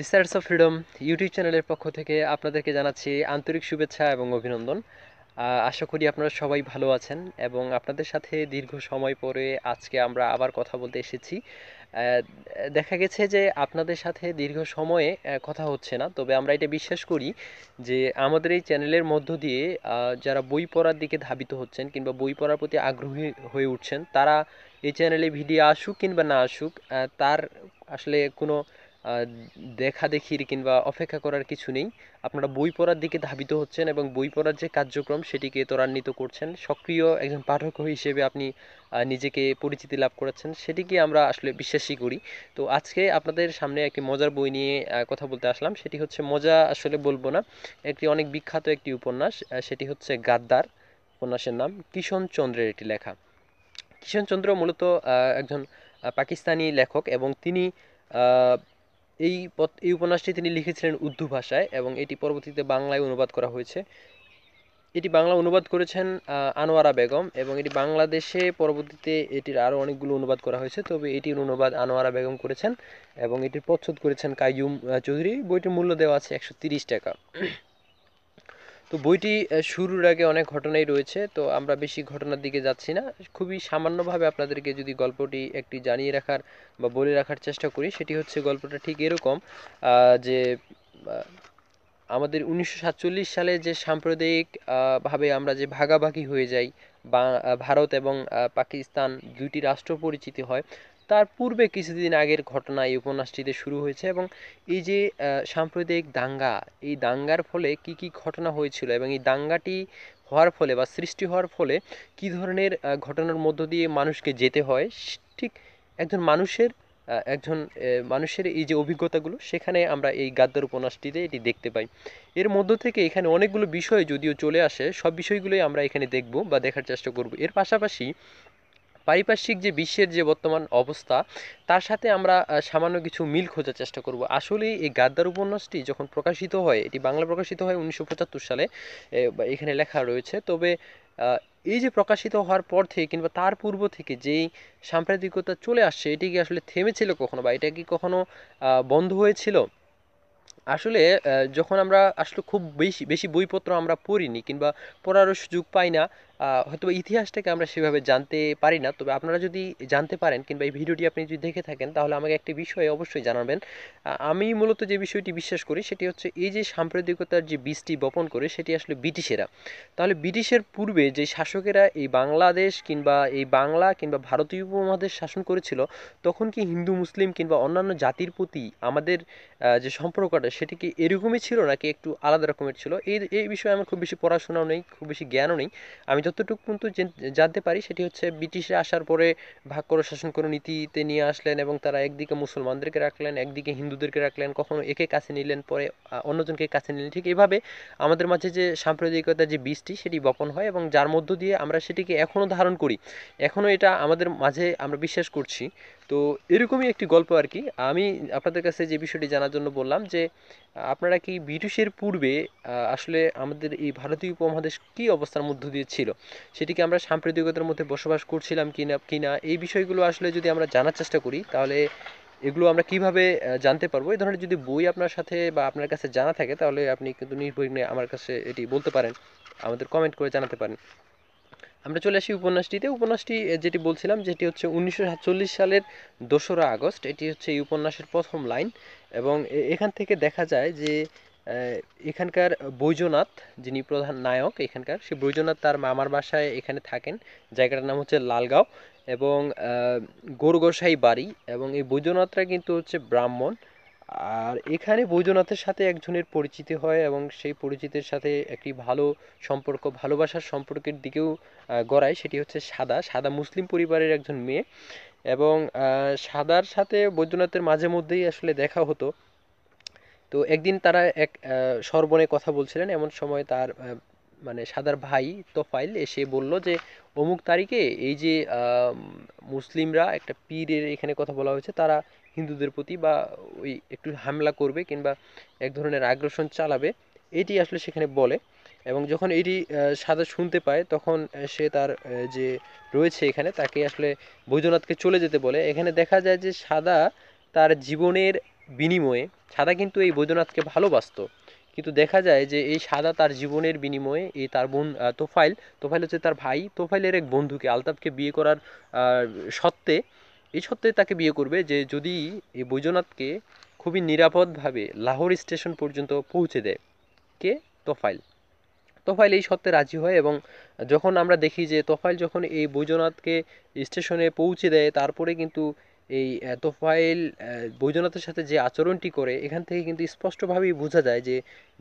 research of freedom YouTube চ্যানেলের পক্ষ থেকে আপনাদেরকে জানাচ্ছি আন্তরিক শুভেচ্ছা এবং অভিনন্দন আশা করি আপনারা সবাই ভালো আছেন এবং আপনাদের সাথে দীর্ঘ সময় পরে আজকে আমরা আবার কথা বলতে এসেছি দেখা গেছে যে আপনাদের সাথে দীর্ঘ সময়ে কথা হচ্ছে না তবে আমরা এটা বিশ্বাস করি যে আমাদের এই চ্যানেলের মধ্য দিয়ে যারা বই পড়ার দিকে ধাবিত হচ্ছেন কিংবা বই পড়ার প্রতি আগ্রহী হয়ে উঠছেন তারা এই চ্যানেলে ভিডিও আসুক কিংবা না আসুক তার আসলে কোনো দেখা দেখির কিংবা অপেক্ষা করার কিছু নেই আপনারা বই পড়ার দিকে ধাবিত হচ্ছেন এবং বই পড়ার যে কার্যক্রম সেটিকে ত্বরান্বিত করছেন সক্রিয় একজন পাঠক হিসেবে আপনি নিজেকে পরিচিতি লাভ করেছেন সেটিকে আমরা আসলে বিশ্বাসই করি তো আজকে আপনাদের সামনে একটি মজার বই নিয়ে কথা বলতে আসলাম সেটি হচ্ছে মজা আসলে বলবো না একটি অনেক বিখ্যাত একটি উপন্যাস সেটি হচ্ছে গাদ্দার উপন্যাসের নাম কিষণ চন্দ্রের একটি লেখা কিষণ চন্দ্র মূলত একজন পাকিস্তানি লেখক এবং তিনি এই এই উপন্যাসটি তিনি লিখেছিলেন উর্দু ভাষায় এবং এটি পরবর্তীতে বাংলায় অনুবাদ করা হয়েছে এটি বাংলা অনুবাদ করেছেন আনোয়ারা বেগম এবং এটি বাংলাদেশে পরবর্তীতে এটির আরও অনেকগুলো অনুবাদ করা হয়েছে তবে এটির অনুবাদ আনোয়ারা বেগম করেছেন এবং এটির প্রচ্ছদ করেছেন কাইয়ুম চৌধুরী বইটির মূল্য দেওয়া আছে একশো টাকা তো বইটি শুরুর আগে অনেক ঘটনাই রয়েছে তো আমরা বেশি ঘটনার দিকে যাচ্ছি না খুবই সামান্যভাবে আপনাদেরকে যদি গল্পটি একটি জানিয়ে রাখার বা বলে রাখার চেষ্টা করি সেটি হচ্ছে গল্পটা ঠিক এরকম যে আমাদের উনিশশো সালে যে সাম্প্রদায়িক ভাবে আমরা যে ভাগাভাগি হয়ে যাই বা ভারত এবং পাকিস্তান দুইটি রাষ্ট্র পরিচিতি হয় তার পূর্বে কিছুদিন আগের ঘটনা এই উপন্যাসটিতে শুরু হয়েছে এবং এই যে সাম্প্রদায়িক দাঙ্গা এই দাঙ্গার ফলে কী কী ঘটনা হয়েছিল এবং এই দাঙ্গাটি হওয়ার ফলে বা সৃষ্টি হওয়ার ফলে কী ধরনের ঘটনার মধ্য দিয়ে মানুষকে যেতে হয় ঠিক একজন মানুষের একজন মানুষের এই যে অভিজ্ঞতাগুলো সেখানে আমরা এই গাদ্দার উপন্যাসটিতে এটি দেখতে পাই এর মধ্য থেকে এখানে অনেকগুলো বিষয় যদিও চলে আসে সব বিষয়গুলোই আমরা এখানে দেখব বা দেখার চেষ্টা করব এর পাশাপাশি পারিপার্শ্বিক যে বিশ্বের যে বর্তমান অবস্থা তার সাথে আমরা সামান্য কিছু মিল খোঁজার চেষ্টা করব আসলে এই গাদ্দার উপন্যাসটি যখন প্রকাশিত হয় এটি বাংলা প্রকাশিত হয় উনিশশো সালে এখানে লেখা রয়েছে তবে এই যে প্রকাশিত হওয়ার পর থেকে কিংবা তার পূর্ব থেকে যেই সাম্প্রতিকতা চলে আসছে এটি কি আসলে থেমেছিল কখনো বা এটা কি কখনো বন্ধ হয়েছিল আসলে যখন আমরা আসলে খুব বেশি বেশি বইপত্র আমরা পড়িনি কিংবা পড়ারও সুযোগ পাই না হয়তো ইতিহাসটাকে আমরা সেভাবে জানতে পারি না তবে আপনারা যদি জানতে পারেন কিংবা এই ভিডিওটি আপনি যদি দেখে থাকেন তাহলে আমাকে একটি বিষয়ে অবশ্যই জানাবেন আমি মূলত যে বিষয়টি বিশ্বাস করি সেটি হচ্ছে এই যে সাম্প্রদায়িকতার যে বীজটি বপন করে সেটি আসলে ব্রিটিশেরা তাহলে ব্রিটিশের পূর্বে যে শাসকেরা এই বাংলাদেশ কিংবা এই বাংলা কিংবা ভারতীয় উপমহাদেশ শাসন করেছিল তখন কি হিন্দু মুসলিম কিংবা অন্যান্য জাতির প্রতি আমাদের যে সম্পর্কটা সেটি কি এরকমই ছিল নাকি একটু আলাদা রকমের ছিল এই এই বিষয়ে আমার খুব বেশি পড়াশোনাও নেই খুব বেশি জ্ঞানও নেই আমি যত যতটুকু পর্যন্ত জানতে পারি সেটি হচ্ছে ব্রিটিশরা আসার পরে ভাগ করে শাসন করে নীতিতে নিয়ে আসলেন এবং তারা একদিকে মুসলমানদেরকে রাখলেন একদিকে হিন্দুদেরকে রাখলেন কখনো একে কাছে নিলেন পরে অন্যজনকে কাছে নিলেন ঠিক এভাবে আমাদের মাঝে যে সাম্প্রদায়িকতার যে বীজটি সেটি বপন হয় এবং যার মধ্য দিয়ে আমরা সেটিকে এখনও ধারণ করি এখনও এটা আমাদের মাঝে আমরা বিশ্বাস করছি তো এরকমই একটি গল্প আর কি আমি আপনাদের কাছে যে বিষয়টি জানার জন্য বললাম যে আপনারা কি ব্রিটিশের পূর্বে আসলে আমাদের এই ভারতীয় উপমহাদেশ কি অবস্থার মধ্য দিয়ে ছিল সেটিকে আমরা সাম্প্রতিকতার মধ্যে বসবাস করছিলাম কিনা কিনা এই বিষয়গুলো আসলে যদি আমরা জানার চেষ্টা করি তাহলে এগুলো আমরা কিভাবে জানতে পারবো এই ধরনের যদি বই আপনার সাথে বা আপনার কাছে জানা থাকে তাহলে আপনি কিন্তু নির্বিঘ্নে আমার কাছে এটি বলতে পারেন আমাদের কমেন্ট করে জানাতে পারেন আমরা চলে আসি উপন্যাসটিতে উপন্যাসটি যেটি বলছিলাম যেটি হচ্ছে উনিশশো সালের দোসরা আগস্ট এটি হচ্ছে এই উপন্যাসের প্রথম লাইন এবং এখান থেকে দেখা যায় যে এখানকার বৈজনাথ যিনি প্রধান নায়ক এখানকার সে বৈজনাথ তার মামার বাসায় এখানে থাকেন জায়গাটার নাম হচ্ছে লালগাঁও এবং গোরগোসাই বাড়ি এবং এই বৈজনাথরা কিন্তু হচ্ছে ব্রাহ্মণ আর এখানে বৈদ্যনাথের সাথে একজনের পরিচিতি হয় এবং সেই পরিচিতির সাথে একটি ভালো সম্পর্ক ভালোবাসার সম্পর্কের দিকেও গড়ায় সেটি হচ্ছে সাদা সাদা মুসলিম পরিবারের একজন মেয়ে এবং সাদার সাথে বৈদ্যনাথের মাঝে মধ্যেই আসলে দেখা হতো তো একদিন তারা এক সর্বনে কথা বলছিলেন এমন সময় তার মানে সাদার ভাই তোফাইল এসে বলল যে অমুক তারিখে এই যে মুসলিমরা একটা পীরের এখানে কথা বলা হয়েছে তারা হিন্দুদের প্রতি বা ওই একটু হামলা করবে কিংবা এক ধরনের আগ্রাসন চালাবে এটি আসলে সেখানে বলে এবং যখন এটি সাদা শুনতে পায় তখন সে তার যে রয়েছে এখানে তাকে আসলে বৈদ্যনাথকে চলে যেতে বলে এখানে দেখা যায় যে সাদা তার জীবনের বিনিময়ে সাদা কিন্তু এই বৈদ্যনাথকে ভালোবাসত কিন্তু দেখা যায় যে এই সাদা তার জীবনের বিনিময়ে এই তার বোন তোফাইল তোফাইল হচ্ছে তার ভাই তোফাইলের এক বন্ধুকে আলতাফকে বিয়ে করার সত্ত্বে এই সত্ত্বে তাকে বিয়ে করবে যে যদি এই বৈজনাথকে খুবই নিরাপদভাবে লাহোর স্টেশন পর্যন্ত পৌঁছে দেয় কে তোফাইল তোফাইল এই সত্ত্বে রাজি হয় এবং যখন আমরা দেখি যে তোফাইল যখন এই বৈজনাথকে স্টেশনে পৌঁছে দেয় তারপরে কিন্তু এই তোফাইল বৈজনাথের সাথে যে আচরণটি করে এখান থেকে কিন্তু স্পষ্টভাবেই বোঝা যায় যে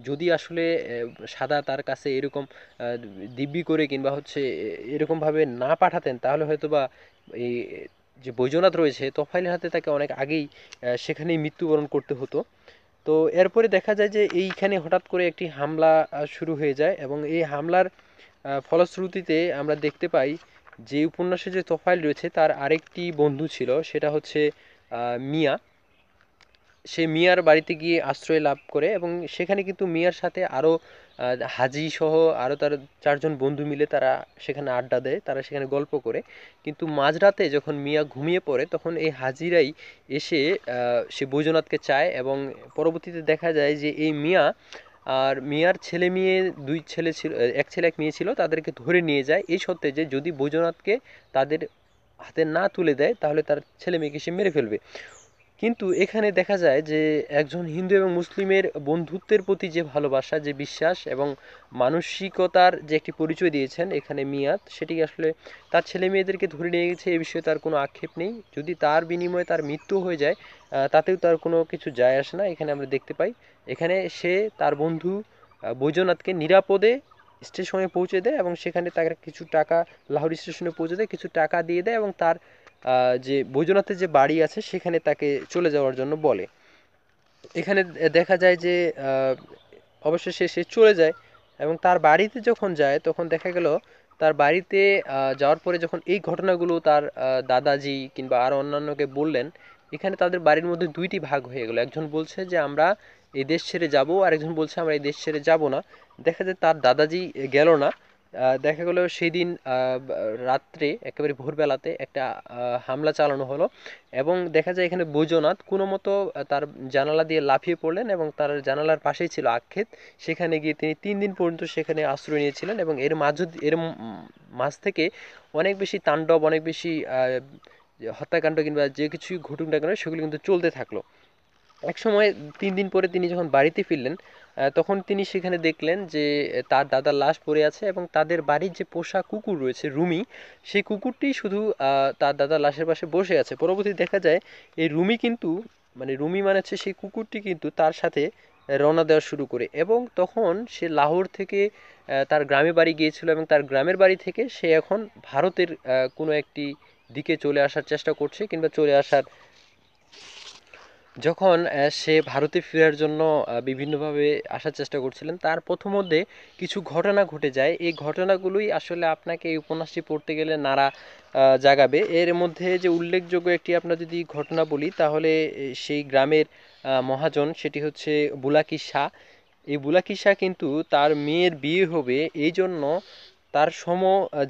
যদি আসলে সাদা তার কাছে এরকম দিব্যি করে কিংবা হচ্ছে এরকমভাবে না পাঠাতেন তাহলে হয়তো বা এই যে বৈজনাথ রয়েছে তোফাইলের হাতে তাকে অনেক আগেই সেখানেই মৃত্যুবরণ করতে হতো তো এরপরে দেখা যায় যে এইখানে হঠাৎ করে একটি হামলা শুরু হয়ে যায় এবং এই হামলার ফলশ্রুতিতে আমরা দেখতে পাই যে উপন্যাসে যে তোফাইল রয়েছে তার আরেকটি বন্ধু ছিল সেটা হচ্ছে মিয়া সে মিয়ার বাড়িতে গিয়ে আশ্রয় লাভ করে এবং সেখানে কিন্তু মিয়ার সাথে আরও হাজি সহ আরও তার চারজন বন্ধু মিলে তারা সেখানে আড্ডা দেয় তারা সেখানে গল্প করে কিন্তু মাঝরাতে যখন মিয়া ঘুমিয়ে পড়ে তখন এই হাজিরাই এসে সে বৈজনাথকে চায় এবং পরবর্তীতে দেখা যায় যে এই মিয়া আর মিয়ার ছেলে মেয়ে দুই ছেলে ছিল এক ছেলে এক মেয়ে ছিল তাদেরকে ধরে নিয়ে যায় এই সত্ত্বে যে যদি বৈজনাথকে তাদের হাতে না তুলে দেয় তাহলে তার ছেলে মেয়েকে সে মেরে ফেলবে কিন্তু এখানে দেখা যায় যে একজন হিন্দু এবং মুসলিমের বন্ধুত্বের প্রতি যে ভালোবাসা যে বিশ্বাস এবং মানসিকতার যে একটি পরিচয় দিয়েছেন এখানে মিয়াদ সেটি আসলে তার ছেলে মেয়েদেরকে ধরে নিয়ে গেছে এ বিষয়ে তার কোনো আক্ষেপ নেই যদি তার বিনিময়ে তার মৃত্যু হয়ে যায় তাতেও তার কোনো কিছু যায় আসে না এখানে আমরা দেখতে পাই এখানে সে তার বন্ধু বৈজনাথকে নিরাপদে স্টেশনে পৌঁছে দেয় এবং সেখানে তার কিছু টাকা লাহোর স্টেশনে পৌঁছে দেয় কিছু টাকা দিয়ে দেয় এবং তার যে বৈজনাথের যে বাড়ি আছে সেখানে তাকে চলে যাওয়ার জন্য বলে এখানে দেখা যায় যে অবশ্য সে সে চলে যায় এবং তার বাড়িতে যখন যায় তখন দেখা গেল তার বাড়িতে যাওয়ার পরে যখন এই ঘটনাগুলো তার দাদাজি কিংবা আরও অন্যান্যকে বললেন এখানে তাদের বাড়ির মধ্যে দুইটি ভাগ হয়ে গেল একজন বলছে যে আমরা এই দেশ ছেড়ে যাব আরেকজন বলছে আমরা এই দেশ ছেড়ে যাব না দেখা যায় তার দাদাজি গেল না দেখা গেলো সেদিন রাত্রে একেবারে ভোরবেলাতে একটা হামলা চালানো হলো এবং দেখা যায় এখানে বৈজনাথ কোনো মতো তার জানালা দিয়ে লাফিয়ে পড়লেন এবং তার জানালার পাশেই ছিল আক্ষেত সেখানে গিয়ে তিনি তিন দিন পর্যন্ত সেখানে আশ্রয় নিয়েছিলেন এবং এর মাঝ এর মাঝ থেকে অনেক বেশি তাণ্ডব অনেক বেশি হত্যাকাণ্ড কিংবা যে কিছুই ঘটুক না কেন সেগুলো কিন্তু চলতে থাকলো এক সময় তিন দিন পরে তিনি যখন বাড়িতে ফিরলেন তখন তিনি সেখানে দেখলেন যে তার দাদার লাশ পড়ে আছে এবং তাদের বাড়ির যে পোষা কুকুর রয়েছে রুমি সেই কুকুরটি শুধু তার দাদার লাশের পাশে বসে আছে পরবর্তী দেখা যায় এই রুমি কিন্তু মানে রুমি মানে হচ্ছে সেই কুকুরটি কিন্তু তার সাথে রওনা দেওয়া শুরু করে এবং তখন সে লাহোর থেকে তার গ্রামে বাড়ি গিয়েছিল এবং তার গ্রামের বাড়ি থেকে সে এখন ভারতের কোনো একটি দিকে চলে আসার চেষ্টা করছে কিংবা চলে আসার যখন সে ভারতে ফেরার জন্য বিভিন্নভাবে আসার চেষ্টা করছিলেন তার প্রথমধ্যে কিছু ঘটনা ঘটে যায় এই ঘটনাগুলোই আসলে আপনাকে এই উপন্যাসটি পড়তে গেলে নাড়া জাগাবে এর মধ্যে যে উল্লেখযোগ্য একটি আপনার যদি ঘটনা বলি তাহলে সেই গ্রামের মহাজন সেটি হচ্ছে বুলাকি শাহ এই বুলাকি শাহ কিন্তু তার মেয়ের বিয়ে হবে এই জন্য তার সম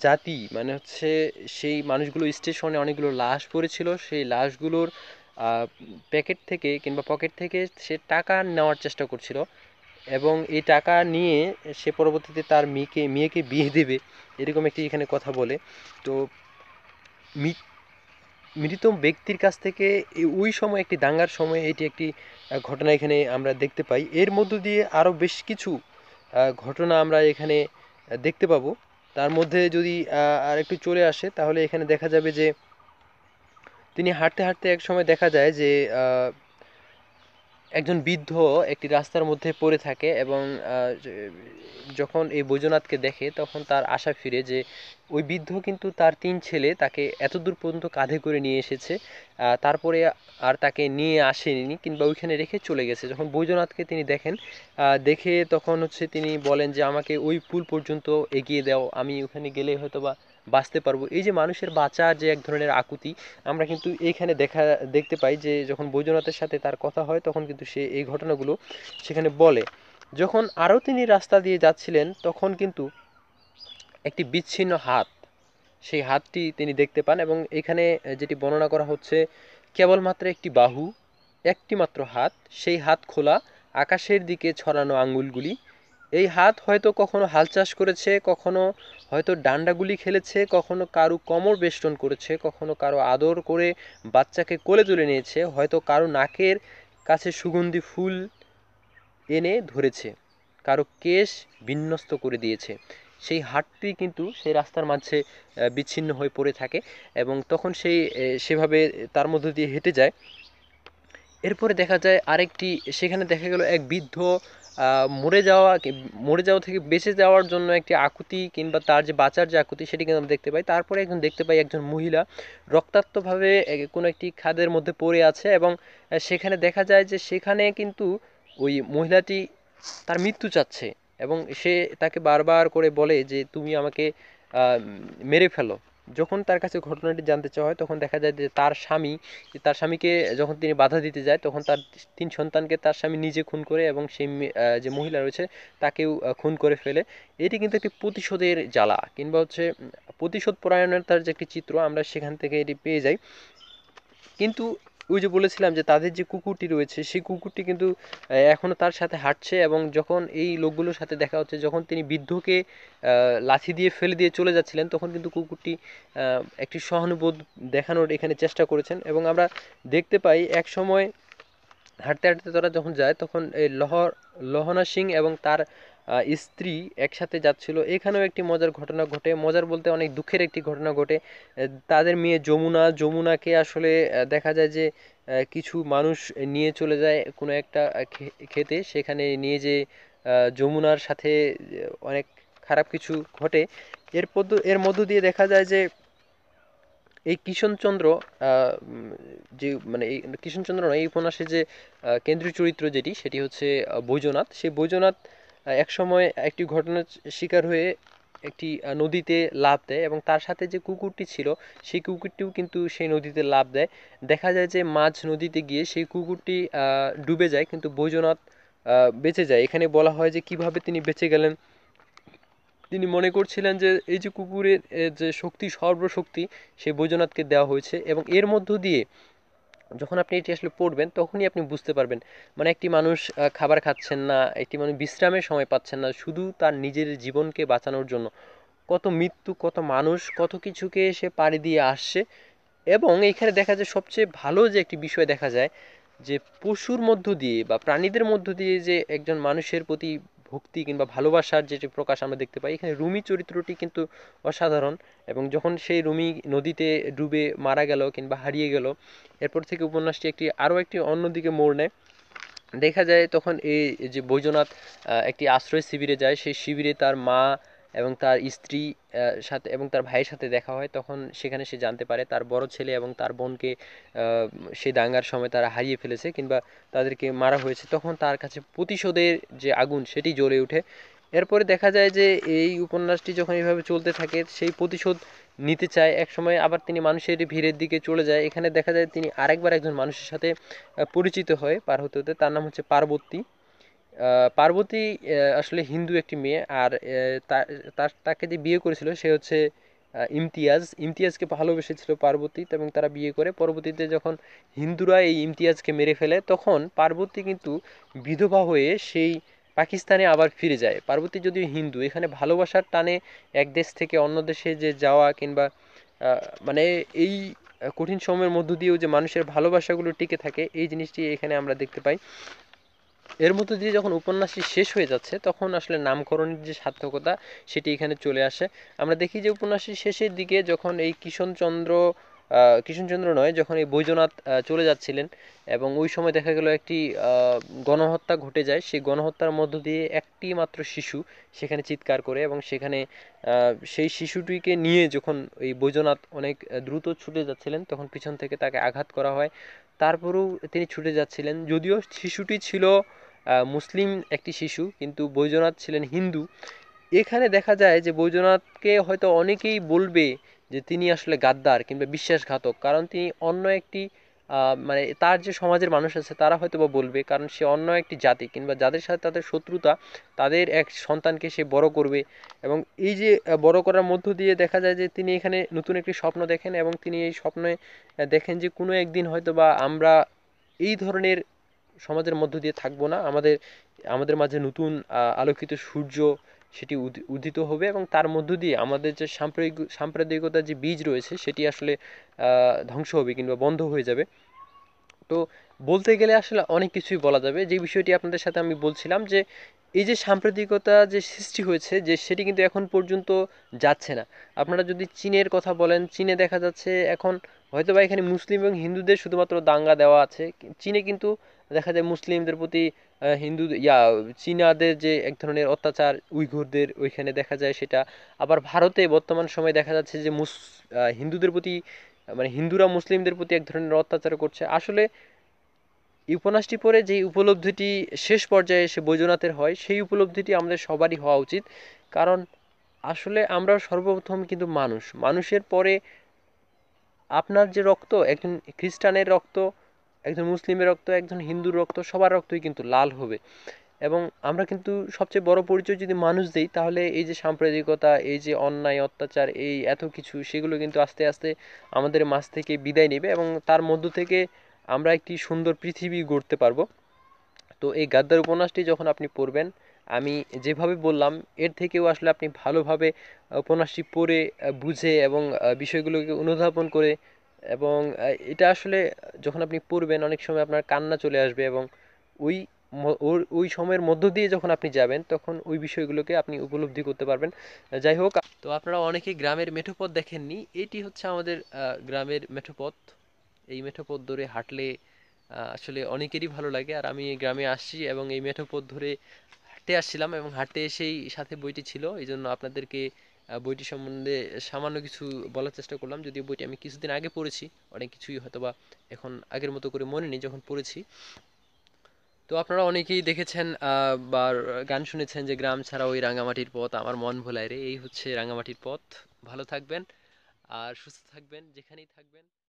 জাতি মানে হচ্ছে সেই মানুষগুলো স্টেশনে অনেকগুলো লাশ পড়েছিল সেই লাশগুলোর প্যাকেট থেকে কিংবা পকেট থেকে সে টাকা নেওয়ার চেষ্টা করছিল এবং এই টাকা নিয়ে সে পরবর্তীতে তার মেয়েকে মেয়েকে বিয়ে দেবে এরকম একটি এখানে কথা বলে তো মৃত ব্যক্তির কাছ থেকে ওই সময় একটি দাঙ্গার সময় এটি একটি ঘটনা এখানে আমরা দেখতে পাই এর মধ্য দিয়ে আরও বেশ কিছু ঘটনা আমরা এখানে দেখতে পাবো তার মধ্যে যদি আর একটু চলে আসে তাহলে এখানে দেখা যাবে যে তিনি হাঁটতে হাঁটতে এক সময় দেখা যায় যে একজন বৃদ্ধ একটি রাস্তার মধ্যে পড়ে থাকে এবং যখন এই বৈজনাথকে দেখে তখন তার আশা ফিরে যে ওই বৃদ্ধ কিন্তু তার তিন ছেলে তাকে এত দূর পর্যন্ত কাঁধে করে নিয়ে এসেছে তারপরে আর তাকে নিয়ে আসেনি কিংবা ওইখানে রেখে চলে গেছে যখন বৈজনাথকে তিনি দেখেন দেখে তখন হচ্ছে তিনি বলেন যে আমাকে ওই পুল পর্যন্ত এগিয়ে দাও আমি ওখানে গেলে হয়তো বা বাঁচতে পারবো এই যে মানুষের বাঁচার যে এক ধরনের আকুতি আমরা কিন্তু এইখানে দেখা দেখতে পাই যে যখন বৈদ্যনাথের সাথে তার কথা হয় তখন কিন্তু সে এই ঘটনাগুলো সেখানে বলে যখন আরও তিনি রাস্তা দিয়ে যাচ্ছিলেন তখন কিন্তু একটি বিচ্ছিন্ন হাত সেই হাতটি তিনি দেখতে পান এবং এখানে যেটি বর্ণনা করা হচ্ছে কেবলমাত্র একটি বাহু একটি মাত্র হাত সেই হাত খোলা আকাশের দিকে ছড়ানো আঙুলগুলি এই হাত হয়তো কখনো হাল চাষ করেছে কখনো হয়তো ডান্ডাগুলি খেলেছে কখনো কারো কোমর বেষ্টন করেছে কখনো কারো আদর করে বাচ্চাকে কোলে তুলে নিয়েছে হয়তো কারো নাকের কাছে সুগন্ধি ফুল এনে ধরেছে কারো কেশ বিন্যস্ত করে দিয়েছে সেই হাটটি কিন্তু সেই রাস্তার মাঝে বিচ্ছিন্ন হয়ে পড়ে থাকে এবং তখন সেই সেভাবে তার মধ্য দিয়ে হেঁটে যায় এরপরে দেখা যায় আরেকটি সেখানে দেখা গেল এক বৃদ্ধ মরে যাওয়া মরে যাওয়া থেকে বেঁচে যাওয়ার জন্য একটি আকুতি কিংবা তার যে বাঁচার যে আকুতি সেটি কিন্তু দেখতে পাই তারপরে একজন দেখতে পাই একজন মহিলা রক্তাক্তভাবে কোনো একটি খাদের মধ্যে পড়ে আছে এবং সেখানে দেখা যায় যে সেখানে কিন্তু ওই মহিলাটি তার মৃত্যু চাচ্ছে এবং সে তাকে বারবার করে বলে যে তুমি আমাকে মেরে ফেলো যখন তার কাছে ঘটনাটি জানতে চাওয়া হয় তখন দেখা যায় যে তার স্বামী তার স্বামীকে যখন তিনি বাধা দিতে যায় তখন তার তিন সন্তানকে তার স্বামী নিজে খুন করে এবং সেই যে মহিলা রয়েছে তাকেও খুন করে ফেলে এটি কিন্তু একটি প্রতিশোধের জ্বালা কিংবা হচ্ছে প্রতিশোধ পরায়ণতার যে একটি চিত্র আমরা সেখান থেকে এটি পেয়ে যাই কিন্তু ওই যে বলেছিলাম যে তাদের যে কুকুরটি রয়েছে সেই কুকুরটি কিন্তু এখনও তার সাথে হাঁটছে এবং যখন এই লোকগুলোর সাথে দেখা হচ্ছে যখন তিনি বৃদ্ধকে লাথি দিয়ে ফেলে দিয়ে চলে যাচ্ছিলেন তখন কিন্তু কুকুরটি একটি সহানুবোধ দেখানোর এখানে চেষ্টা করেছেন এবং আমরা দেখতে পাই এক সময় হাঁটতে হাঁটতে তারা যখন যায় তখন এই লহর লহনা সিং এবং তার স্ত্রী একসাথে যাচ্ছিল এখানেও একটি মজার ঘটনা ঘটে মজার বলতে অনেক দুঃখের একটি ঘটনা ঘটে তাদের মেয়ে যমুনা যমুনাকে আসলে দেখা যায় যে কিছু মানুষ নিয়ে চলে যায় কোনো একটা খেতে সেখানে নিয়ে যে যমুনার সাথে অনেক খারাপ কিছু ঘটে এর এর মধ্য দিয়ে দেখা যায় যে এই কিষণচন্দ্র যে মানে এই কিষণচন্দ্র নয় এই উপন্যাসে যে কেন্দ্রীয় চরিত্র যেটি সেটি হচ্ছে বৈজনাথ সেই বৈজনাথ এক সময় একটি ঘটনার শিকার হয়ে একটি নদীতে লাফ দেয় এবং তার সাথে যে কুকুরটি ছিল সেই কুকুরটিও কিন্তু সেই নদীতে লাফ দেয় দেখা যায় যে মাঝ নদীতে গিয়ে সেই কুকুরটি ডুবে যায় কিন্তু বৈজনাথ বেঁচে যায় এখানে বলা হয় যে কিভাবে তিনি বেঁচে গেলেন তিনি মনে করছিলেন যে এই যে কুকুরের যে শক্তি সর্বশক্তি সেই বৈজনাথকে দেওয়া হয়েছে এবং এর মধ্য দিয়ে যখন আপনি এটি আসলে পড়বেন তখনই আপনি বুঝতে পারবেন মানে একটি মানুষ খাবার খাচ্ছেন না একটি মানুষ বিশ্রামের সময় পাচ্ছেন না শুধু তার নিজের জীবনকে বাঁচানোর জন্য কত মৃত্যু কত মানুষ কত কিছুকে সে পাড়ি দিয়ে আসছে এবং এখানে দেখা যায় সবচেয়ে ভালো যে একটি বিষয় দেখা যায় যে পশুর মধ্য দিয়ে বা প্রাণীদের মধ্য দিয়ে যে একজন মানুষের প্রতি ভক্তি কিংবা ভালোবাসার যেটি প্রকাশ আমরা দেখতে পাই এখানে রুমি চরিত্রটি কিন্তু অসাধারণ এবং যখন সেই রুমি নদীতে ডুবে মারা গেল কিংবা হারিয়ে গেল এরপর থেকে উপন্যাসটি একটি আরও একটি অন্যদিকে মোড় নেয় দেখা যায় তখন এই যে বৈজনাথ একটি আশ্রয় শিবিরে যায় সেই শিবিরে তার মা এবং তার স্ত্রী সাথে এবং তার ভাইয়ের সাথে দেখা হয় তখন সেখানে সে জানতে পারে তার বড় ছেলে এবং তার বোনকে সে দাঙ্গার সময় তারা হারিয়ে ফেলেছে কিংবা তাদেরকে মারা হয়েছে তখন তার কাছে প্রতিশোধের যে আগুন সেটি জ্বলে ওঠে এরপরে দেখা যায় যে এই উপন্যাসটি যখন এইভাবে চলতে থাকে সেই প্রতিশোধ নিতে চায় একসময় আবার তিনি মানুষের ভিড়ের দিকে চলে যায় এখানে দেখা যায় তিনি আরেকবার একজন মানুষের সাথে পরিচিত হয় পার হতে হতে তার নাম হচ্ছে পার্বতী পার্বতী আসলে হিন্দু একটি মেয়ে আর তার তাকে যে বিয়ে করেছিল সে হচ্ছে ইমতিয়াজ ইমতিয়াজকে ভালোবেসেছিল পার্বতী এবং তারা বিয়ে করে পরবর্তীতে যখন হিন্দুরা এই ইমতিয়াজকে মেরে ফেলে তখন পার্বতী কিন্তু বিধবা হয়ে সেই পাকিস্তানে আবার ফিরে যায় পার্বতী যদিও হিন্দু এখানে ভালোবাসার টানে এক দেশ থেকে অন্য দেশে যে যাওয়া কিংবা মানে এই কঠিন সময়ের মধ্য দিয়েও যে মানুষের ভালোবাসাগুলো টিকে থাকে এই জিনিসটি এখানে আমরা দেখতে পাই এর মধ্যে দিয়ে যখন উপন্যাসটি শেষ হয়ে যাচ্ছে তখন আসলে নামকরণের যে সার্থকতা সেটি এখানে চলে আসে আমরা দেখি যে উপন্যাসের শেষের দিকে যখন এই কিষণচন্দ্র কিষণচন্দ্র নয় যখন এই বৈজনাথ চলে যাচ্ছিলেন এবং ওই সময় দেখা গেল একটি গণহত্যা ঘটে যায় সেই গণহত্যার মধ্য দিয়ে একটি মাত্র শিশু সেখানে চিৎকার করে এবং সেখানে সেই শিশুটিকে নিয়ে যখন এই বৈজনাথ অনেক দ্রুত ছুটে যাচ্ছিলেন তখন পিছন থেকে তাকে আঘাত করা হয় তারপরেও তিনি ছুটে যাচ্ছিলেন যদিও শিশুটি ছিল মুসলিম একটি শিশু কিন্তু বৈজনাথ ছিলেন হিন্দু এখানে দেখা যায় যে বৈজনাথকে হয়তো অনেকেই বলবে যে তিনি আসলে গাদ্দার কিংবা বিশ্বাসঘাতক কারণ তিনি অন্য একটি মানে তার যে সমাজের মানুষ আছে তারা হয়তো বা বলবে কারণ সে অন্য একটি জাতি কিংবা যাদের সাথে তাদের শত্রুতা তাদের এক সন্তানকে সে বড় করবে এবং এই যে বড় করার মধ্য দিয়ে দেখা যায় যে তিনি এখানে নতুন একটি স্বপ্ন দেখেন এবং তিনি এই স্বপ্নে দেখেন যে কোনো একদিন হয়তো বা আমরা এই ধরনের সমাজের মধ্য দিয়ে থাকবো না আমাদের আমাদের মাঝে নতুন আলোকিত সূর্য সেটি উদিত হবে এবং তার মধ্য দিয়ে আমাদের যে সাম্প্রদায়িক সাম্প্রদায়িকতার যে বীজ রয়েছে সেটি আসলে ধ্বংস হবে কিংবা বন্ধ হয়ে যাবে তো বলতে গেলে আসলে অনেক কিছুই বলা যাবে যে বিষয়টি আপনাদের সাথে আমি বলছিলাম যে এই যে সাম্প্রতিকতা যে সৃষ্টি হয়েছে যে সেটি কিন্তু এখন পর্যন্ত যাচ্ছে না আপনারা যদি চীনের কথা বলেন চীনে দেখা যাচ্ছে এখন হয়তো বা এখানে মুসলিম এবং হিন্দুদের শুধুমাত্র দাঙ্গা দেওয়া আছে চীনে কিন্তু দেখা যায় মুসলিমদের প্রতি হিন্দু ইয়া চীনাদের যে এক ধরনের অত্যাচার উইঘুরদের ওইখানে দেখা যায় সেটা আবার ভারতে বর্তমান সময়ে দেখা যাচ্ছে যে মুস হিন্দুদের প্রতি মানে হিন্দুরা মুসলিমদের প্রতি এক ধরনের অত্যাচার করছে আসলে এই উপন্যাসটি পড়ে যে উপলব্ধিটি শেষ পর্যায়ে এসে বৈজনাথের হয় সেই উপলব্ধিটি আমাদের সবারই হওয়া উচিত কারণ আসলে আমরা সর্বপ্রথম কিন্তু মানুষ মানুষের পরে আপনার যে রক্ত একজন খ্রিস্টানের রক্ত একজন মুসলিমের রক্ত একজন হিন্দুর রক্ত সবার রক্তই কিন্তু লাল হবে এবং আমরা কিন্তু সবচেয়ে বড় পরিচয় যদি মানুষ দেই তাহলে এই যে সাম্প্রদায়িকতা এই যে অন্যায় অত্যাচার এই এত কিছু সেগুলো কিন্তু আস্তে আস্তে আমাদের মাছ থেকে বিদায় নেবে এবং তার মধ্য থেকে আমরা একটি সুন্দর পৃথিবী গড়তে পারবো তো এই গাদ্দার উপন্যাসটি যখন আপনি পড়বেন আমি যেভাবে বললাম এর থেকেও আসলে আপনি ভালোভাবে উপন্যাসটি পড়ে বুঝে এবং বিষয়গুলোকে অনুধাবন করে এবং এটা আসলে যখন আপনি পড়বেন অনেক সময় আপনার কান্না চলে আসবে এবং ওই ওই সময়ের মধ্য দিয়ে যখন আপনি যাবেন তখন ওই বিষয়গুলোকে আপনি উপলব্ধি করতে পারবেন যাই হোক তো আপনারা অনেকেই গ্রামের মেঠোপথ দেখেননি এটি হচ্ছে আমাদের গ্রামের মেঠোপথ এই মেঠোপথ ধরে হাঁটলে আসলে অনেকেরই ভালো লাগে আর আমি গ্রামে আসছি এবং এই মেঠোপথ ধরে হাঁটতে আসছিলাম এবং হাঁটতে এসেই সাথে বইটি ছিল এই জন্য আপনাদেরকে বইটি সম্বন্ধে সামান্য কিছু বলার চেষ্টা করলাম যদিও বইটি আমি কিছুদিন আগে পড়েছি অনেক কিছুই হয়তোবা এখন আগের মতো করে মনে নেই যখন পড়েছি তো আপনারা অনেকেই দেখেছেন বা গান শুনেছেন যে গ্রাম ছাড়া ওই রাঙামাটির পথ আমার মন ভোলায় রে এই হচ্ছে রাঙামাটির পথ ভালো থাকবেন আর সুস্থ থাকবেন যেখানেই থাকবেন